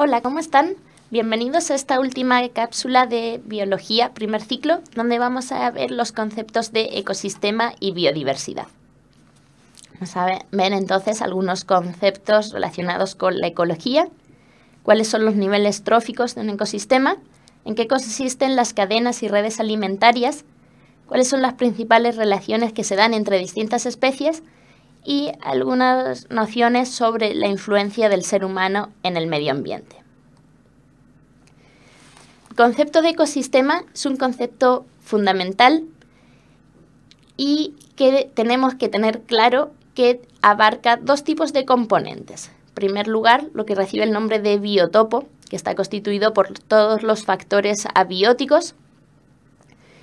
Hola, ¿cómo están? Bienvenidos a esta última cápsula de Biología, primer ciclo, donde vamos a ver los conceptos de ecosistema y biodiversidad. Vamos a ver entonces algunos conceptos relacionados con la ecología, cuáles son los niveles tróficos de un ecosistema, en qué consisten las cadenas y redes alimentarias, cuáles son las principales relaciones que se dan entre distintas especies, y algunas nociones sobre la influencia del ser humano en el medio ambiente. El concepto de ecosistema es un concepto fundamental y que tenemos que tener claro que abarca dos tipos de componentes. En primer lugar, lo que recibe el nombre de biotopo, que está constituido por todos los factores abióticos,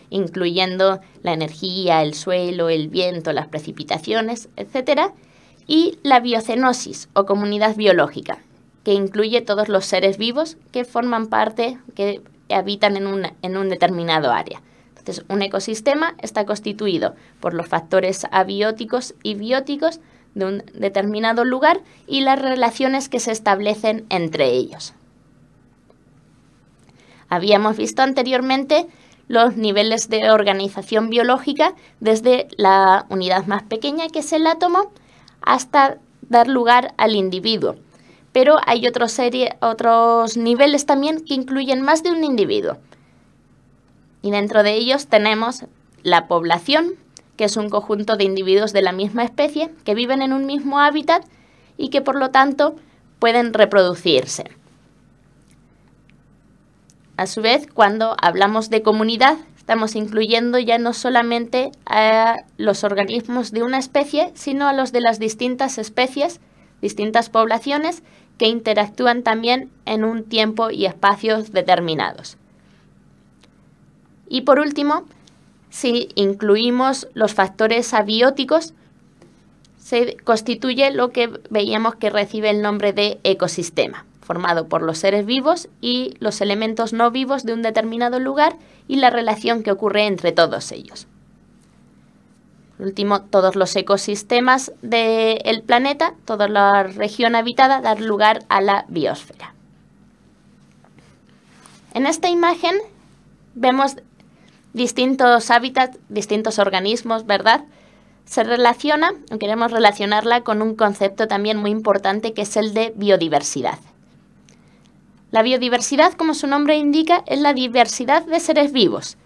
incluyendo la energía, el suelo, el viento, las precipitaciones, etc. Y la biocenosis o comunidad biológica, que incluye todos los seres vivos que forman parte, que habitan en, en un determinado área. Entonces, un ecosistema está constituido por los factores abióticos y bióticos de un determinado lugar y las relaciones que se establecen entre ellos. Habíamos visto anteriormente los niveles de organización biológica desde la unidad más pequeña, que es el átomo, hasta dar lugar al individuo. Pero hay otros niveles también que incluyen más de un individuo. Y dentro de ellos tenemos la población, que es un conjunto de individuos de la misma especie que viven en un mismo hábitat y que por lo tanto pueden reproducirse. A su vez, cuando hablamos de comunidad, estamos incluyendo ya no solamente a los organismos de una especie, sino a los de las distintas especies, distintas poblaciones que interactúan también en un tiempo y espacios determinados. Y por último, si incluimos los factores abióticos, se constituye lo que veíamos que recibe el nombre de ecosistema formado por los seres vivos y los elementos no vivos de un determinado lugar y la relación que ocurre entre todos ellos. Por último, todos los ecosistemas del planeta, toda la región habitada, dar lugar a la biosfera. En esta imagen vemos distintos hábitats, distintos organismos, ¿verdad? Se relaciona, queremos relacionarla con un concepto también muy importante que es el de biodiversidad. La biodiversidad, como su nombre indica, es la diversidad de seres vivos,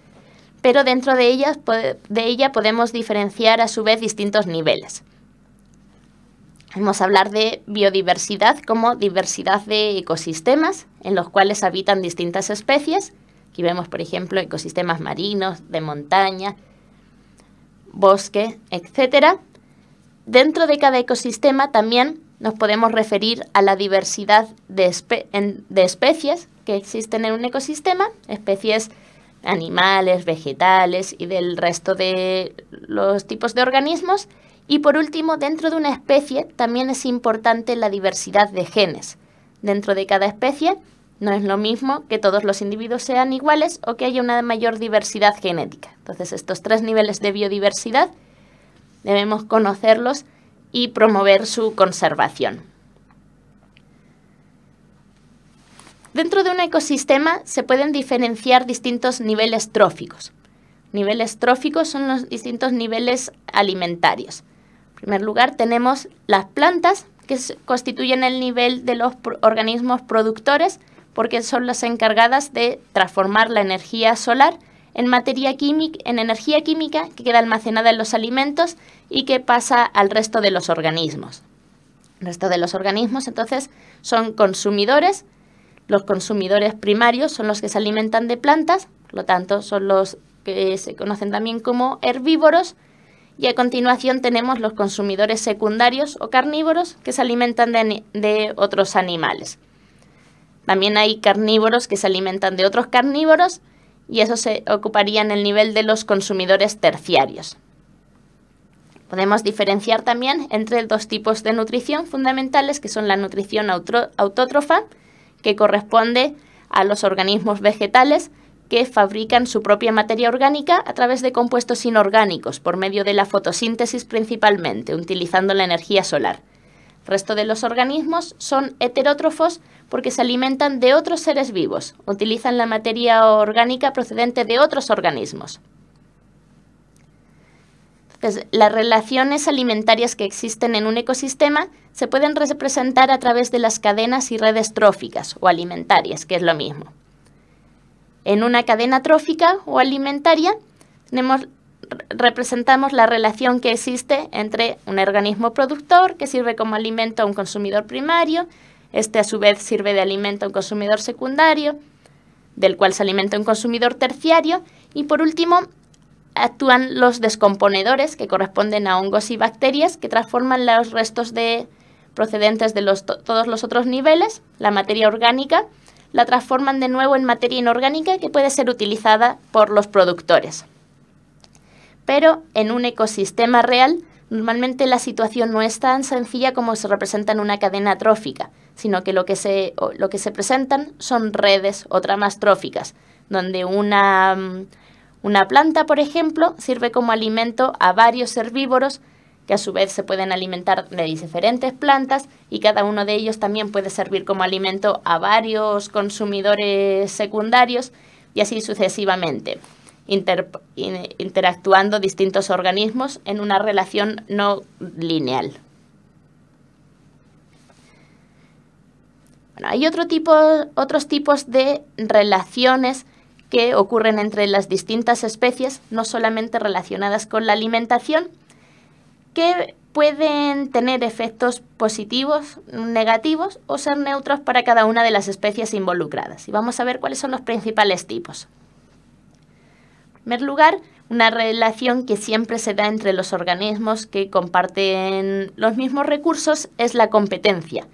pero dentro de, ellas, de ella podemos diferenciar a su vez distintos niveles. Vamos a hablar de biodiversidad como diversidad de ecosistemas en los cuales habitan distintas especies. Aquí vemos, por ejemplo, ecosistemas marinos, de montaña, bosque, etc. Dentro de cada ecosistema también nos podemos referir a la diversidad de, especies que existen en un ecosistema, especies animales, vegetales y del resto de los tipos de organismos. Y por último, dentro de una especie también es importante la diversidad de genes. Dentro de cada especie no es lo mismo que todos los individuos sean iguales o que haya una mayor diversidad genética. Entonces, estos tres niveles de biodiversidad debemos conocerlos y promover su conservación. Dentro de un ecosistema se pueden diferenciar distintos niveles tróficos. Niveles tróficos son los distintos niveles alimentarios. En primer lugar tenemos las plantas, que constituyen el nivel de los organismos productores, porque son las encargadas de transformar la energía solar en materia química, en energía química que queda almacenada en los alimentos y que pasa al resto de los organismos. El resto de los organismos entonces son consumidores, los consumidores primarios son los que se alimentan de plantas, por lo tanto son los que se conocen también como herbívoros, y a continuación tenemos los consumidores secundarios o carnívoros que se alimentan de, de otros animales. También hay carnívoros que se alimentan de otros carnívoros y eso se ocuparía en el nivel de los consumidores terciarios. Podemos diferenciar también entre dos tipos de nutrición fundamentales, que son la nutrición autótrofa, que corresponde a los organismos vegetales que fabrican su propia materia orgánica a través de compuestos inorgánicos, por medio de la fotosíntesis principalmente, utilizando la energía solar. El resto de los organismos son heterótrofos, porque se alimentan de otros seres vivos, utilizan la materia orgánica procedente de otros organismos. las relaciones alimentarias que existen en un ecosistema se pueden representar a través de las cadenas y redes tróficas o alimentarias, que es lo mismo. En una cadena trófica o alimentaria representamos la relación que existe entre un organismo productor que sirve como alimento a un consumidor primario este a su vez sirve de alimento a un consumidor secundario, del cual se alimenta un consumidor terciario. Y por último, actúan los descomponedores, que corresponden a hongos y bacterias, que transforman los restos de, procedentes de todos los otros niveles, la materia orgánica, la transforman de nuevo en materia inorgánica que puede ser utilizada por los productores. Pero en un ecosistema real, normalmente la situación no es tan sencilla como se representa en una cadena trófica, sino que lo que se, lo que se presentan son redes o tramas tróficas, donde mm, una, planta, por ejemplo, sirve como alimento a varios herbívoros que a su vez se pueden alimentar de diferentes plantas y cada uno de ellos también puede servir como alimento a varios consumidores secundarios y así sucesivamente, interactuando distintos organismos en una relación no lineal. hay otros tipos de relaciones que ocurren entre las distintas especies, no solamente relacionadas con la alimentación, que pueden tener efectos positivos, negativos o ser neutros para cada una de las especies involucradas. Y vamos a ver cuáles son los principales tipos. En primer lugar, una relación que siempre se da entre los organismos que comparten los mismos recursos es la competencia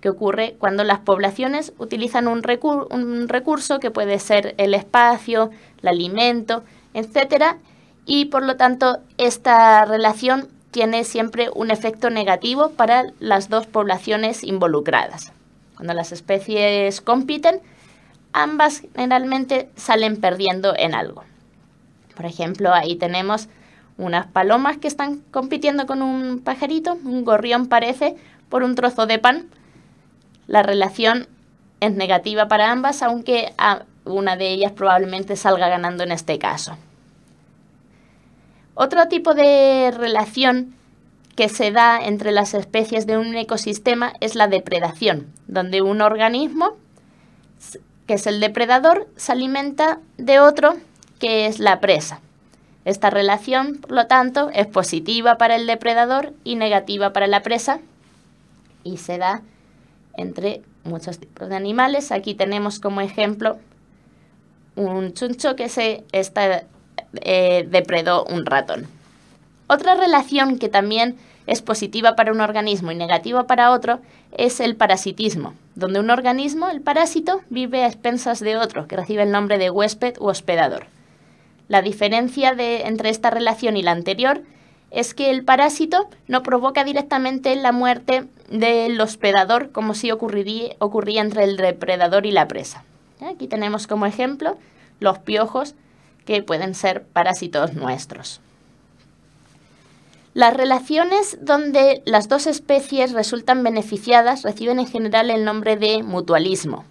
que ocurre cuando las poblaciones utilizan un, recurso que puede ser el espacio, el alimento, etc., y por lo tanto esta relación tiene siempre un efecto negativo para las dos poblaciones involucradas. Cuando las especies compiten, ambas generalmente salen perdiendo en algo. Por ejemplo, ahí tenemos unas palomas que están compitiendo con un pajarito, un gorrión parece, por un trozo de pan, la relación es negativa para ambas, aunque una de ellas probablemente salga ganando en este caso. Otro tipo de relación que se da entre las especies de un ecosistema es la depredación, donde un organismo, que es el depredador, se alimenta de otro, que es la presa. Esta relación, por lo tanto, es positiva para el depredador y negativa para la presa y se da entre muchos tipos de animales. Aquí tenemos como ejemplo un chuncho que se está, eh, depredó un ratón. Otra relación que también es positiva para un organismo y negativa para otro es el parasitismo, donde un organismo, el parásito, vive a expensas de otro, que recibe el nombre de huésped u hospedador. La diferencia entre esta relación y la anterior es que el parásito no provoca directamente la muerte del hospedador, como si ocurriría, ocurría entre el depredador y la presa. Aquí tenemos como ejemplo los piojos, que pueden ser parásitos nuestros. Las relaciones donde las dos especies resultan beneficiadas reciben en general el nombre de mutualismo.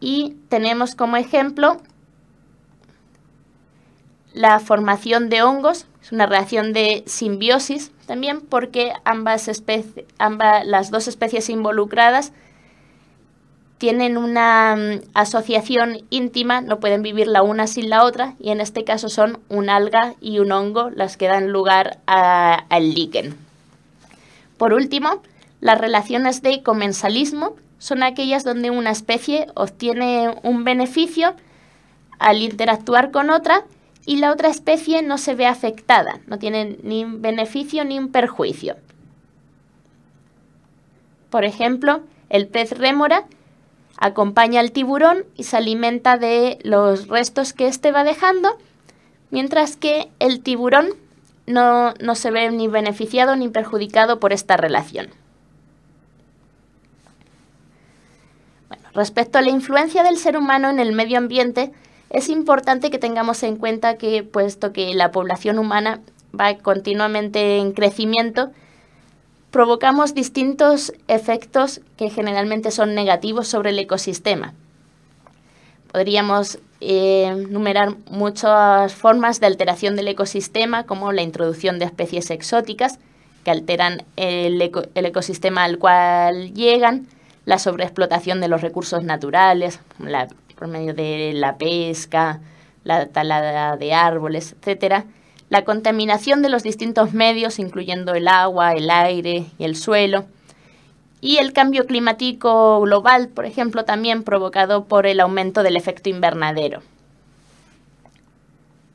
Y tenemos como ejemplo la formación de hongos, es una reacción de simbiosis también porque ambas, especies, las dos especies involucradas tienen una mm, asociación íntima, no pueden vivir la una sin la otra y en este caso son un alga y un hongo las que dan lugar al líquen. Por último, las relaciones de comensalismo son aquellas donde una especie obtiene un beneficio al interactuar con otra y la otra especie no se ve afectada, no tiene ni un beneficio ni un perjuicio. Por ejemplo, el pez rémora acompaña al tiburón y se alimenta de los restos que éste va dejando, mientras que el tiburón no, se ve ni beneficiado ni perjudicado por esta relación. respecto a la influencia del ser humano en el medio ambiente, es importante que tengamos en cuenta que, puesto que la población humana va continuamente en crecimiento, provocamos distintos efectos que generalmente son negativos sobre el ecosistema. Podríamos enumerar eh, muchas formas de alteración del ecosistema, como la introducción de especies exóticas que alteran el, el ecosistema al cual llegan, la sobreexplotación de los recursos naturales, la por medio de la pesca, la talada de árboles, etcétera, la contaminación de los distintos medios, incluyendo el agua, el aire y el suelo, y el cambio climático global, por ejemplo, también provocado por el aumento del efecto invernadero.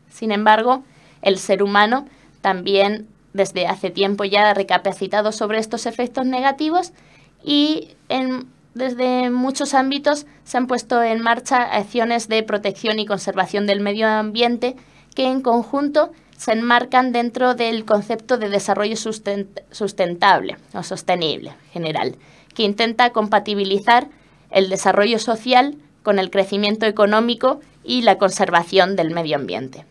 Sin embargo, el ser humano también desde hace tiempo ya ha recapacitado sobre estos efectos negativos y en desde muchos ámbitos se han puesto en marcha acciones de protección y conservación del medio ambiente que en conjunto se enmarcan dentro del concepto de desarrollo sustentable o sostenible general, que intenta compatibilizar el desarrollo social con el crecimiento económico y la conservación del medio ambiente.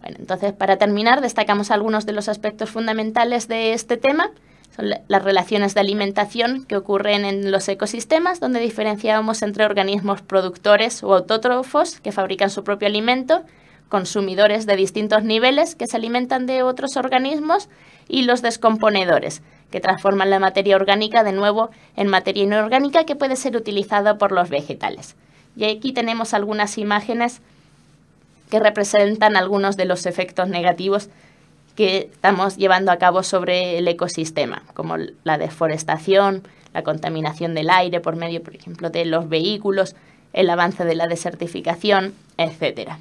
Bueno, entonces, para terminar, destacamos algunos de los aspectos fundamentales de este tema. Son las relaciones de alimentación que ocurren en los ecosistemas, donde diferenciamos entre organismos productores o autótrofos que fabrican su propio alimento, consumidores de distintos niveles que se alimentan de otros organismos y los descomponedores, que transforman la materia orgánica de nuevo en materia inorgánica que puede ser utilizada por los vegetales. Y aquí tenemos algunas imágenes que representan algunos de los efectos negativos que estamos llevando a cabo sobre el ecosistema, como la deforestación, la contaminación del aire por medio, por ejemplo, de los vehículos, el avance de la desertificación, etc.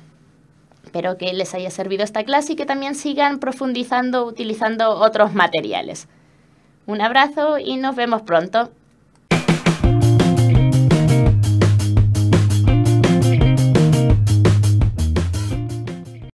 Espero que les haya servido esta clase y que también sigan profundizando utilizando otros materiales. Un abrazo y nos vemos pronto.